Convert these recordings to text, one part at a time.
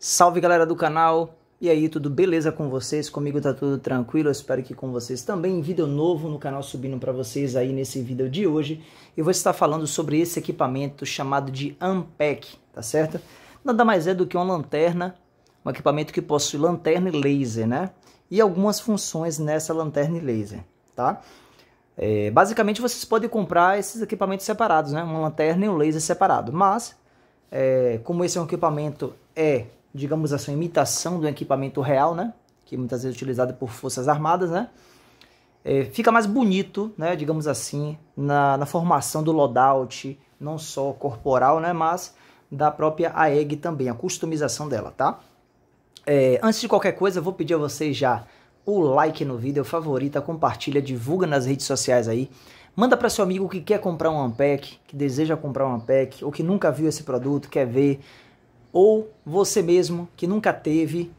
Salve galera do canal! E aí, tudo beleza com vocês? Comigo tá tudo tranquilo, eu espero que com vocês também. Vídeo novo no canal subindo para vocês aí nesse vídeo de hoje. Eu vou estar falando sobre esse equipamento chamado de Ampec, tá certo? Nada mais é do que uma lanterna, um equipamento que possui lanterna e laser, né? E algumas funções nessa lanterna e laser, tá? É, basicamente vocês podem comprar esses equipamentos separados, né? Uma lanterna e um laser separado, mas... É, como esse é um equipamento é digamos assim, imitação do equipamento real, né? Que muitas vezes é utilizado por forças armadas, né? É, fica mais bonito, né? Digamos assim, na, na formação do loadout, não só corporal, né? Mas da própria AEG também, a customização dela, tá? É, antes de qualquer coisa, eu vou pedir a vocês já o like no vídeo, é favorita, compartilha, divulga nas redes sociais aí. Manda para seu amigo que quer comprar um Ampec, que deseja comprar um Ampec, ou que nunca viu esse produto, quer ver ou você mesmo que nunca teve,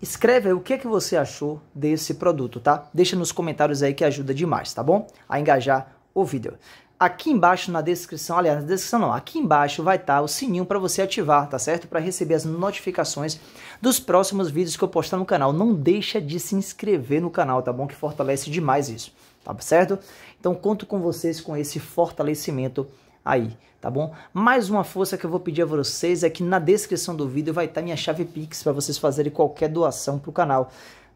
escreve aí o que, é que você achou desse produto, tá? Deixa nos comentários aí que ajuda demais, tá bom? A engajar o vídeo. Aqui embaixo na descrição, aliás, na descrição não, aqui embaixo vai estar tá o sininho para você ativar, tá certo? Para receber as notificações dos próximos vídeos que eu postar no canal. Não deixa de se inscrever no canal, tá bom? Que fortalece demais isso, tá certo? Então conto com vocês com esse fortalecimento aí, tá bom? Mais uma força que eu vou pedir a vocês é que na descrição do vídeo vai estar tá minha chave Pix para vocês fazerem qualquer doação para o canal.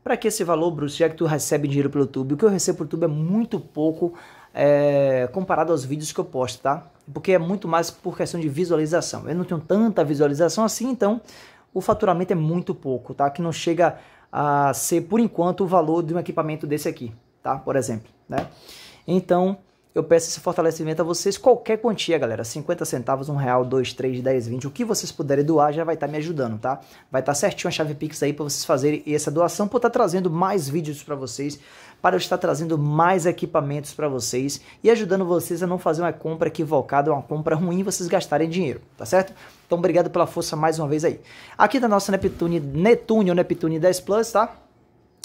Para que esse valor, Bruce, já que tu recebe dinheiro pelo YouTube? O que eu recebo pelo YouTube é muito pouco é, comparado aos vídeos que eu posto, tá? Porque é muito mais por questão de visualização. Eu não tenho tanta visualização assim, então o faturamento é muito pouco, tá? Que não chega a ser, por enquanto, o valor de um equipamento desse aqui, tá? Por exemplo, né? Então, eu peço esse fortalecimento a vocês, qualquer quantia, galera. 50 centavos, 1 real, 2, 3, 10, 20. O que vocês puderem doar já vai estar tá me ajudando, tá? Vai estar tá certinho a chave Pix aí para vocês fazerem essa doação, por estar tá trazendo mais vídeos para vocês, para eu estar trazendo mais equipamentos para vocês e ajudando vocês a não fazer uma compra equivocada, uma compra ruim, vocês gastarem dinheiro, tá certo? Então, obrigado pela força mais uma vez aí. Aqui da tá nossa Neptune, Netune ou Neptune 10 Plus, tá?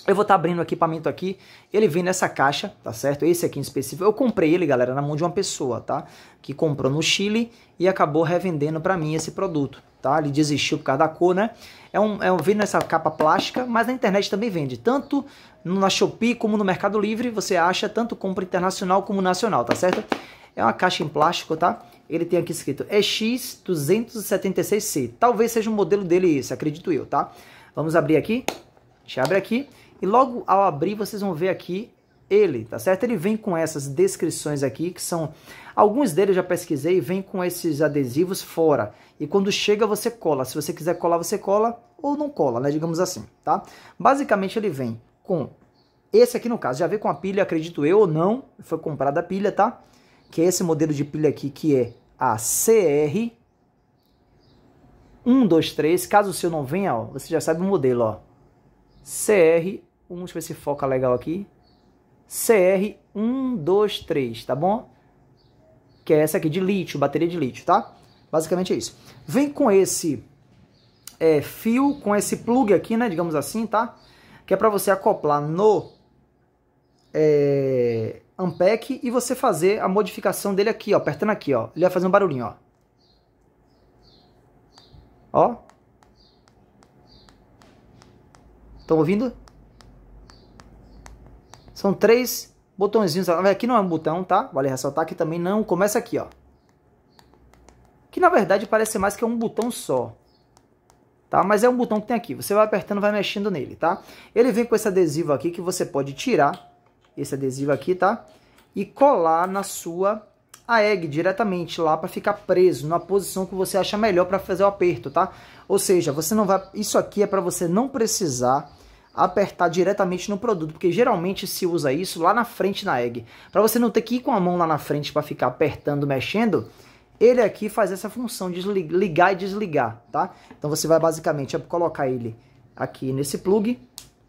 Eu vou estar tá abrindo o equipamento aqui, ele vem nessa caixa, tá certo? Esse aqui em específico, eu comprei ele, galera, na mão de uma pessoa, tá? Que comprou no Chile e acabou revendendo para mim esse produto, tá? Ele desistiu por causa da cor, né? É um, é um vem nessa capa plástica, mas na internet também vende, tanto na Shopee como no Mercado Livre, você acha tanto compra internacional como nacional, tá certo? É uma caixa em plástico, tá? Ele tem aqui escrito EX276C. Talvez seja o modelo dele esse, acredito eu, tá? Vamos abrir aqui. A gente abre aqui e logo ao abrir, vocês vão ver aqui ele, tá certo? Ele vem com essas descrições aqui, que são... Alguns deles eu já pesquisei, vem com esses adesivos fora. E quando chega, você cola. Se você quiser colar, você cola ou não cola, né? Digamos assim, tá? Basicamente, ele vem com... Esse aqui, no caso, já veio com a pilha, acredito eu ou não. Foi comprada a pilha, tá? Que é esse modelo de pilha aqui, que é a CR... 123, caso o seu não venha, ó, você já sabe o modelo, ó. CR1, ver se foca legal aqui. CR123, tá bom? Que é essa aqui de lítio, bateria de lítio, tá? Basicamente é isso. Vem com esse é, fio, com esse plug aqui, né? Digamos assim, tá? Que é para você acoplar no é, Ampec e você fazer a modificação dele aqui, ó. Apertando aqui, ó. Ele vai fazer um barulhinho, ó. Ó, Estão ouvindo? São três botõezinhos. Aqui não é um botão, tá? Vale ressaltar que também não começa aqui, ó. Que na verdade parece mais que é um botão só. Tá? Mas é um botão que tem aqui. Você vai apertando, vai mexendo nele, tá? Ele vem com esse adesivo aqui que você pode tirar. Esse adesivo aqui, tá? E colar na sua a egg diretamente lá para ficar preso na posição que você acha melhor para fazer o aperto, tá? Ou seja, você não vai, isso aqui é para você não precisar apertar diretamente no produto, porque geralmente se usa isso lá na frente na egg. Para você não ter que ir com a mão lá na frente para ficar apertando, mexendo, ele aqui faz essa função de ligar e desligar, tá? Então você vai basicamente é colocar ele aqui nesse plug.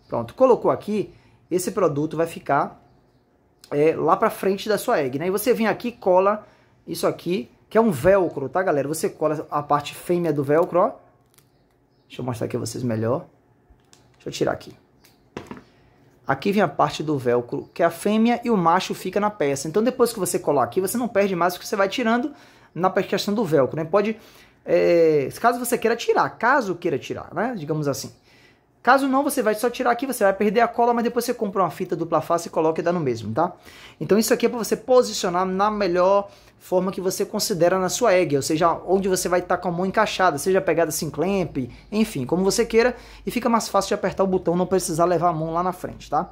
Pronto, colocou aqui, esse produto vai ficar é, lá para frente da sua egg, né? E você vem aqui cola isso aqui, que é um velcro, tá, galera? Você cola a parte fêmea do velcro, ó. Deixa eu mostrar aqui a vocês melhor. Deixa eu tirar aqui. Aqui vem a parte do velcro, que é a fêmea e o macho fica na peça. Então, depois que você colar aqui, você não perde mais, porque você vai tirando na questão do velcro, né? Pode, é, caso você queira tirar, caso queira tirar, né? Digamos assim. Caso não, você vai só tirar aqui, você vai perder a cola, mas depois você compra uma fita dupla face e coloca e dá no mesmo, tá? Então isso aqui é para você posicionar na melhor forma que você considera na sua egg, ou seja, onde você vai estar tá com a mão encaixada, seja pegada assim, clamp, enfim, como você queira, e fica mais fácil de apertar o botão, não precisar levar a mão lá na frente, tá?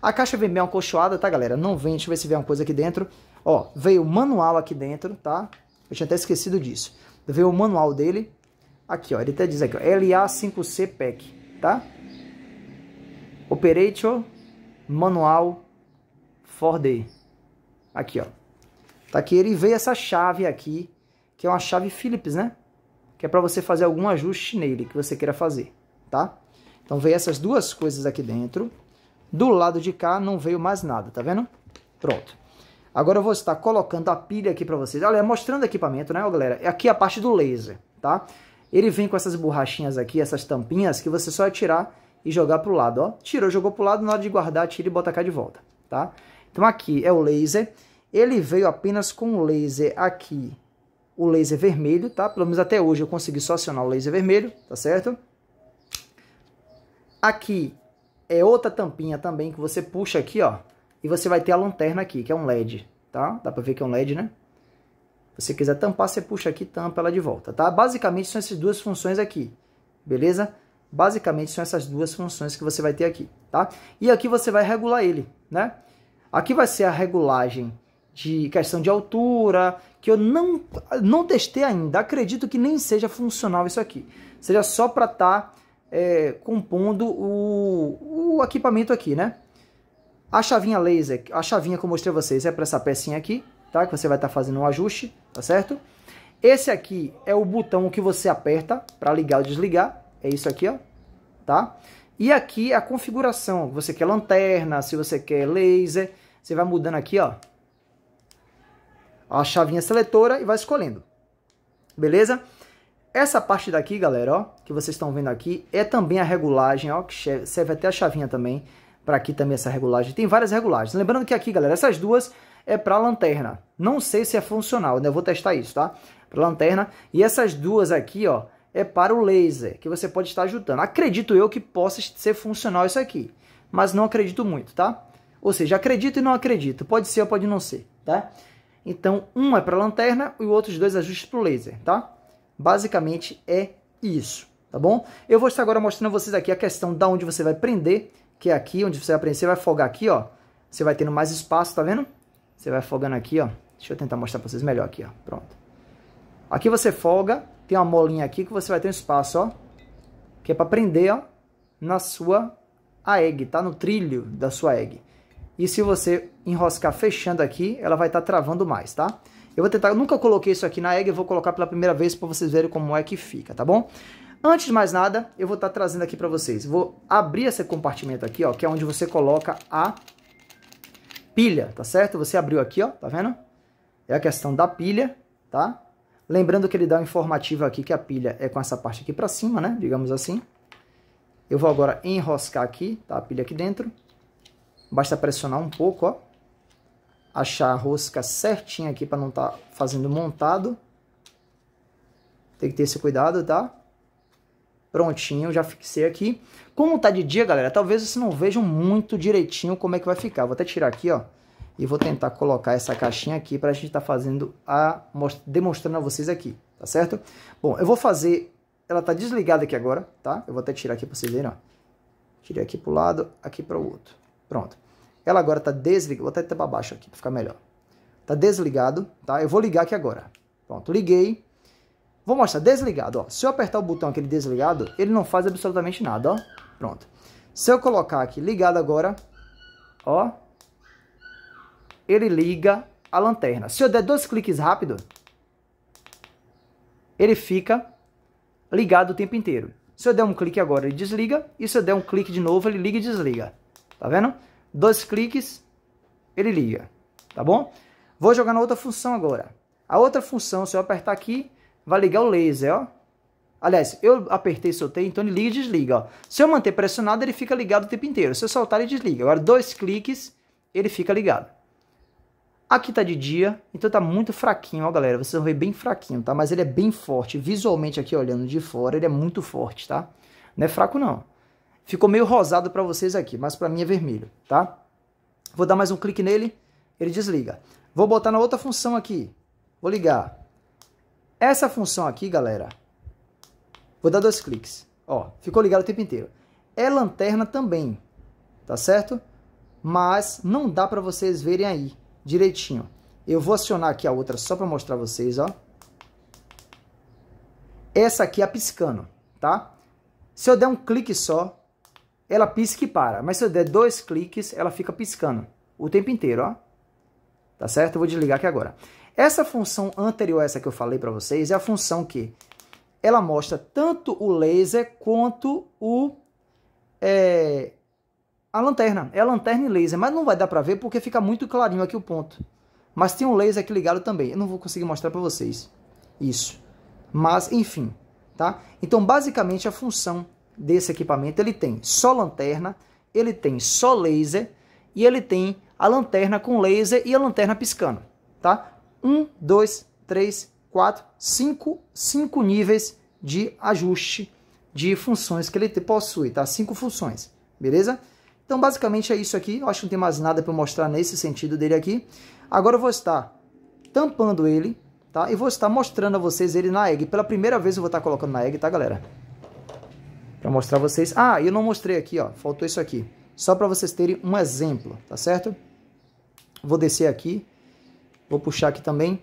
A caixa vem bem acolchoada, tá, galera? Não vem, deixa eu ver se vem uma coisa aqui dentro. Ó, veio o manual aqui dentro, tá? Eu tinha até esquecido disso. Veio o manual dele. Aqui, ó, ele até diz aqui, ó, LA5C Pack, tá? Operator Manual 4D. Aqui, ó. Tá aqui, ele veio essa chave aqui, que é uma chave Phillips, né? Que é para você fazer algum ajuste nele que você queira fazer, tá? Então veio essas duas coisas aqui dentro. Do lado de cá não veio mais nada, tá vendo? Pronto. Agora eu vou estar colocando a pilha aqui para vocês. Olha, mostrando equipamento, né, galera? É aqui é a parte do laser, tá? Ele vem com essas borrachinhas aqui, essas tampinhas, que você só tirar e jogar pro lado, ó. Tirou, jogou pro lado, na hora de guardar, tira e bota cá de volta, tá? Então aqui é o laser. Ele veio apenas com o laser aqui, o laser vermelho, tá? Pelo menos até hoje eu consegui só acionar o laser vermelho, tá certo? Aqui é outra tampinha também que você puxa aqui, ó. E você vai ter a lanterna aqui, que é um LED, tá? Dá pra ver que é um LED, né? Se você quiser tampar, você puxa aqui tampa ela de volta, tá? Basicamente são essas duas funções aqui, beleza? Basicamente são essas duas funções que você vai ter aqui, tá? E aqui você vai regular ele, né? Aqui vai ser a regulagem de questão de altura, que eu não, não testei ainda. Acredito que nem seja funcional isso aqui. Seja só para estar tá, é, compondo o, o equipamento aqui, né? A chavinha laser, a chavinha que eu mostrei a vocês é para essa pecinha aqui, tá? Que você vai estar tá fazendo um ajuste, tá certo? Esse aqui é o botão que você aperta para ligar ou desligar, é isso aqui, ó, tá? E aqui a configuração, você quer lanterna, se você quer laser, você vai mudando aqui, ó, a chavinha seletora e vai escolhendo, beleza? Essa parte daqui, galera, ó, que vocês estão vendo aqui, é também a regulagem, ó, que serve até a chavinha também, para aqui também essa regulagem. Tem várias regulagens. Lembrando que aqui, galera, essas duas é para lanterna. Não sei se é funcional, né? Eu vou testar isso, tá? Para lanterna. E essas duas aqui, ó, é para o laser, que você pode estar ajudando. Acredito eu que possa ser funcional isso aqui, mas não acredito muito, tá? Ou seja, acredito e não acredito. Pode ser ou pode não ser, tá? Então, um é para a lanterna e o outro dois ajustes para o laser, tá? Basicamente é isso, tá bom? Eu vou estar agora mostrando a vocês aqui a questão da onde você vai prender, que é aqui, onde você vai prender, você vai folgar aqui, ó. Você vai tendo mais espaço, tá vendo? Você vai folgando aqui, ó. Deixa eu tentar mostrar para vocês melhor aqui, ó. Pronto. Aqui você folga tem uma molinha aqui que você vai ter um espaço, ó. Que é para prender, ó, na sua a egg, tá? No trilho da sua egg. E se você enroscar fechando aqui, ela vai estar tá travando mais, tá? Eu vou tentar, eu nunca coloquei isso aqui na egg, eu vou colocar pela primeira vez para vocês verem como é que fica, tá bom? Antes de mais nada, eu vou estar tá trazendo aqui para vocês. Vou abrir esse compartimento aqui, ó, que é onde você coloca a pilha, tá certo? Você abriu aqui, ó, tá vendo? É a questão da pilha, tá? Lembrando que ele dá um informativo aqui que a pilha é com essa parte aqui para cima, né? Digamos assim. Eu vou agora enroscar aqui, tá? A pilha aqui dentro. Basta pressionar um pouco, ó. Achar a rosca certinha aqui para não estar tá fazendo montado. Tem que ter esse cuidado, tá? Prontinho, já fixei aqui. Como tá de dia, galera, talvez vocês não vejam muito direitinho como é que vai ficar. Vou até tirar aqui, ó e vou tentar colocar essa caixinha aqui para a gente estar tá fazendo a demonstrando a vocês aqui, tá certo? Bom, eu vou fazer, ela está desligada aqui agora, tá? Eu vou até tirar aqui para vocês verem, ó. Tirei aqui para o lado, aqui para o outro. Pronto. Ela agora está desligada, vou até até para baixo aqui para ficar melhor. está desligado, tá? Eu vou ligar aqui agora. Pronto, liguei. Vou mostrar desligado, ó. Se eu apertar o botão aquele desligado, ele não faz absolutamente nada, ó. Pronto. Se eu colocar aqui ligado agora, ó, ele liga a lanterna. Se eu der dois cliques rápido, ele fica ligado o tempo inteiro. Se eu der um clique agora, ele desliga. E se eu der um clique de novo, ele liga e desliga. Tá vendo? Dois cliques, ele liga. Tá bom? Vou jogar na outra função agora. A outra função, se eu apertar aqui, vai ligar o laser, ó. Aliás, eu apertei e soltei, então ele liga e desliga, ó. Se eu manter pressionado, ele fica ligado o tempo inteiro. Se eu soltar, ele desliga. Agora, dois cliques, ele fica ligado. Aqui tá de dia, então tá muito fraquinho, ó galera, vocês vão ver bem fraquinho, tá? Mas ele é bem forte, visualmente aqui olhando de fora, ele é muito forte, tá? Não é fraco não. Ficou meio rosado para vocês aqui, mas para mim é vermelho, tá? Vou dar mais um clique nele, ele desliga. Vou botar na outra função aqui, vou ligar. Essa função aqui, galera, vou dar dois cliques, ó, ficou ligado o tempo inteiro. É lanterna também, tá certo? Mas não dá para vocês verem aí, direitinho. Eu vou acionar aqui a outra só para mostrar vocês, ó. Essa aqui é a piscando, tá? Se eu der um clique só, ela pisca e para. Mas se eu der dois cliques, ela fica piscando o tempo inteiro, ó. Tá certo? Eu vou desligar aqui agora. Essa função anterior a essa que eu falei para vocês é a função que ela mostra tanto o laser quanto o é, a lanterna. É a lanterna e laser, mas não vai dar para ver porque fica muito clarinho aqui o ponto. Mas tem um laser aqui ligado também. Eu não vou conseguir mostrar para vocês isso. Mas, enfim, tá? Então, basicamente, a função desse equipamento, ele tem só lanterna, ele tem só laser e ele tem a lanterna com laser e a lanterna piscando, tá? Um, dois, três, quatro, cinco, cinco níveis de ajuste de funções que ele possui, tá? Cinco funções, beleza? Então, basicamente é isso aqui. Eu acho que não tem mais nada para mostrar nesse sentido dele aqui. Agora eu vou estar tampando ele, tá? E vou estar mostrando a vocês ele na egg. Pela primeira vez eu vou estar colocando na egg, tá, galera? Para mostrar a vocês... Ah, eu não mostrei aqui, ó. Faltou isso aqui. Só para vocês terem um exemplo, tá certo? Vou descer aqui. Vou puxar aqui também.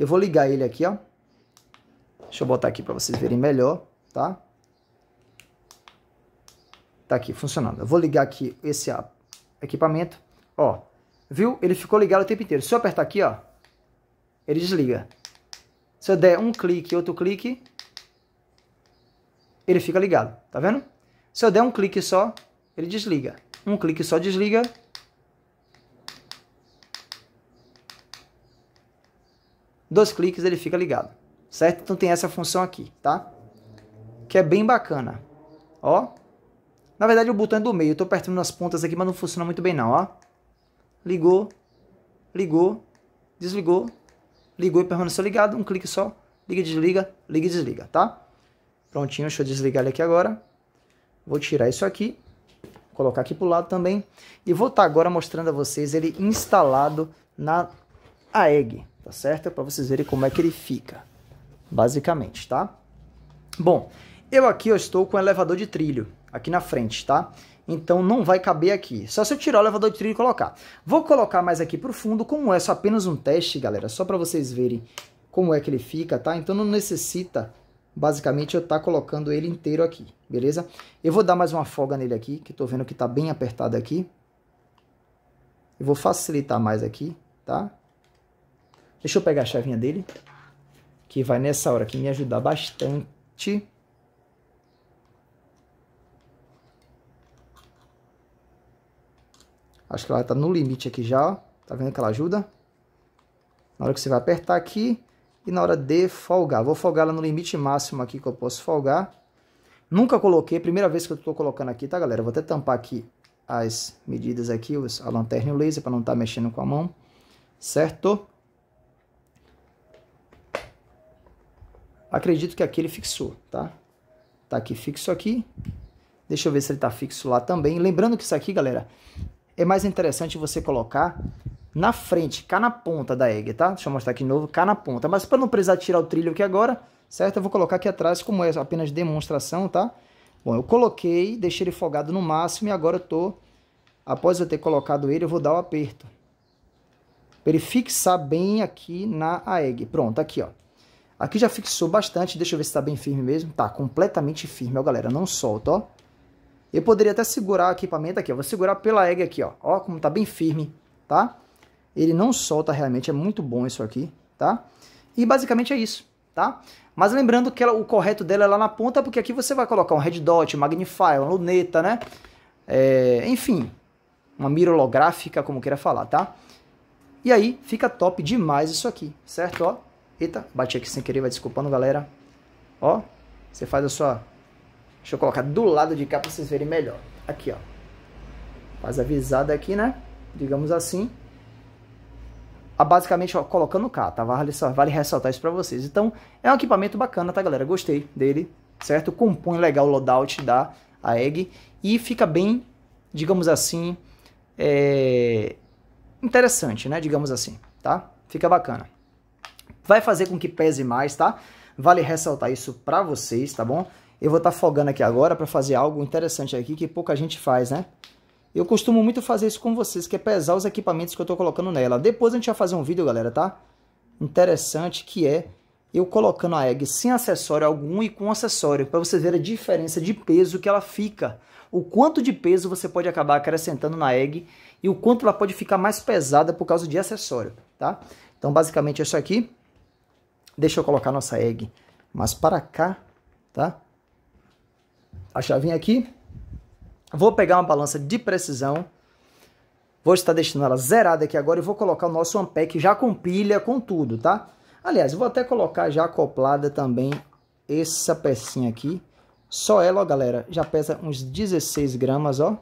Eu vou ligar ele aqui, ó. Deixa eu botar aqui para vocês verem melhor, tá? Tá aqui, funcionando. Eu vou ligar aqui esse equipamento, ó. Viu? Ele ficou ligado o tempo inteiro. Se eu apertar aqui, ó, ele desliga. Se eu der um clique e outro clique, ele fica ligado, tá vendo? Se eu der um clique só, ele desliga. Um clique só desliga. Dois cliques ele fica ligado, certo? Então tem essa função aqui, tá? Que é bem bacana. Ó, na verdade, o botão é do meio. Eu tô apertando nas pontas aqui, mas não funciona muito bem não, ó. Ligou, ligou, desligou, ligou e permaneceu ligado. Um clique só, liga e desliga, liga e desliga, tá? Prontinho, deixa eu desligar ele aqui agora. Vou tirar isso aqui, colocar aqui pro lado também. E vou estar tá agora mostrando a vocês ele instalado na AEG, tá certo? É Para vocês verem como é que ele fica, basicamente, tá? Bom, eu aqui eu estou com o elevador de trilho aqui na frente, tá? Então não vai caber aqui. Só se eu tirar o elevador de trilho e colocar. Vou colocar mais aqui pro fundo, como é só apenas um teste, galera, só para vocês verem como é que ele fica, tá? Então não necessita, basicamente, eu estar tá colocando ele inteiro aqui, beleza? Eu vou dar mais uma folga nele aqui, que tô vendo que tá bem apertado aqui. Eu vou facilitar mais aqui, tá? Deixa eu pegar a chavinha dele, que vai nessa hora aqui me ajudar bastante. Acho que ela está no limite aqui já, ó. Tá vendo que ela ajuda? Na hora que você vai apertar aqui e na hora de folgar. Vou folgar ela no limite máximo aqui que eu posso folgar. Nunca coloquei, primeira vez que eu estou colocando aqui, tá galera? Vou até tampar aqui as medidas aqui, a lanterna e o laser, para não estar tá mexendo com a mão. Certo? Acredito que aqui ele fixou, tá? Tá aqui fixo aqui. Deixa eu ver se ele tá fixo lá também. Lembrando que isso aqui, galera, é mais interessante você colocar na frente, cá na ponta da egg, tá? Deixa eu mostrar aqui de novo, cá na ponta. Mas para não precisar tirar o trilho aqui agora, certo? Eu vou colocar aqui atrás, como é apenas demonstração, tá? Bom, eu coloquei, deixei ele folgado no máximo e agora eu tô... Após eu ter colocado ele, eu vou dar o um aperto. Para ele fixar bem aqui na egg. Pronto, aqui, ó. Aqui já fixou bastante, deixa eu ver se tá bem firme mesmo. Tá completamente firme, ó, galera. Não solta, ó. Eu poderia até segurar o equipamento aqui, ó. Vou segurar pela egg aqui, ó. Ó como tá bem firme, tá? Ele não solta realmente, é muito bom isso aqui, tá? E basicamente é isso, tá? Mas lembrando que ela, o correto dela é lá na ponta, porque aqui você vai colocar um red dot, um uma luneta, né? É, enfim, uma mira holográfica, como queira falar, tá? E aí fica top demais isso aqui, certo? Ó, eita, bati aqui sem querer, vai desculpando, galera. Ó, você faz a sua Deixa eu colocar do lado de cá para vocês verem melhor. Aqui, ó. Faz a visada aqui, né? Digamos assim. Ah, basicamente, ó, colocando cá, tá? Vale, vale ressaltar isso para vocês. Então, é um equipamento bacana, tá, galera? Gostei dele, certo? Compõe legal o loadout da AEG e fica bem, digamos assim, é... interessante, né? Digamos assim, tá? Fica bacana. Vai fazer com que pese mais, tá? Vale ressaltar isso para vocês, tá bom? eu vou estar tá folgando aqui agora para fazer algo interessante aqui que pouca gente faz, né? Eu costumo muito fazer isso com vocês, que é pesar os equipamentos que eu estou colocando nela. Depois a gente vai fazer um vídeo, galera, tá? Interessante que é eu colocando a egg sem acessório algum e com acessório, para vocês verem a diferença de peso que ela fica. O quanto de peso você pode acabar acrescentando na egg e o quanto ela pode ficar mais pesada por causa de acessório, tá? Então, basicamente é isso aqui. Deixa eu colocar nossa egg mais para cá, tá? a chavinha aqui. Vou pegar uma balança de precisão. Vou estar deixando ela zerada aqui agora e vou colocar o nosso Ampec já com pilha, com tudo, tá? Aliás, vou até colocar já acoplada também essa pecinha aqui. Só ela, ó, galera, já pesa uns 16 gramas, ó.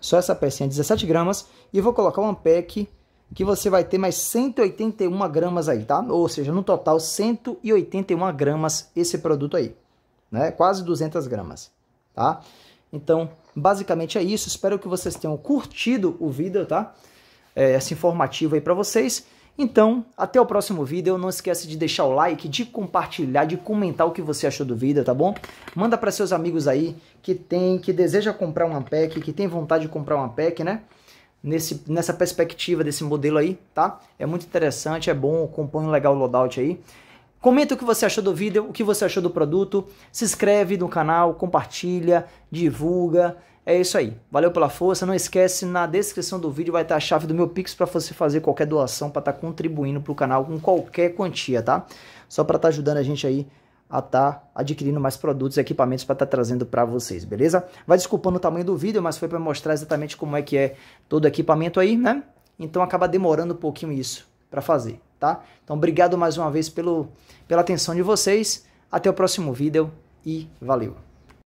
Só essa pecinha, 17 gramas. E vou colocar o Ampec, que você vai ter mais 181 gramas aí, tá? Ou seja, no total, 181 gramas esse produto aí né? Quase 200 gramas, tá? Então, basicamente é isso. Espero que vocês tenham curtido o vídeo, tá? É, essa informativa aí para vocês. Então, até o próximo vídeo. Não esquece de deixar o like, de compartilhar, de comentar o que você achou do vídeo, tá bom? Manda para seus amigos aí que tem, que deseja comprar uma pec, que tem vontade de comprar uma pec, né? Nesse, nessa perspectiva desse modelo aí, tá? É muito interessante, é bom, compõe um legal o loadout aí. Comenta o que você achou do vídeo, o que você achou do produto, se inscreve no canal, compartilha, divulga. É isso aí. Valeu pela força. Não esquece, na descrição do vídeo vai estar a chave do meu Pix para você fazer qualquer doação para estar tá contribuindo para o canal com qualquer quantia, tá? Só para estar tá ajudando a gente aí a estar tá adquirindo mais produtos e equipamentos para estar trazendo para vocês, beleza? Vai desculpando o tamanho do vídeo, mas foi para mostrar exatamente como é que é todo o equipamento aí, né? Então acaba demorando um pouquinho isso para fazer, tá? Então, obrigado mais uma vez pelo, pela atenção de vocês. Até o próximo vídeo e valeu!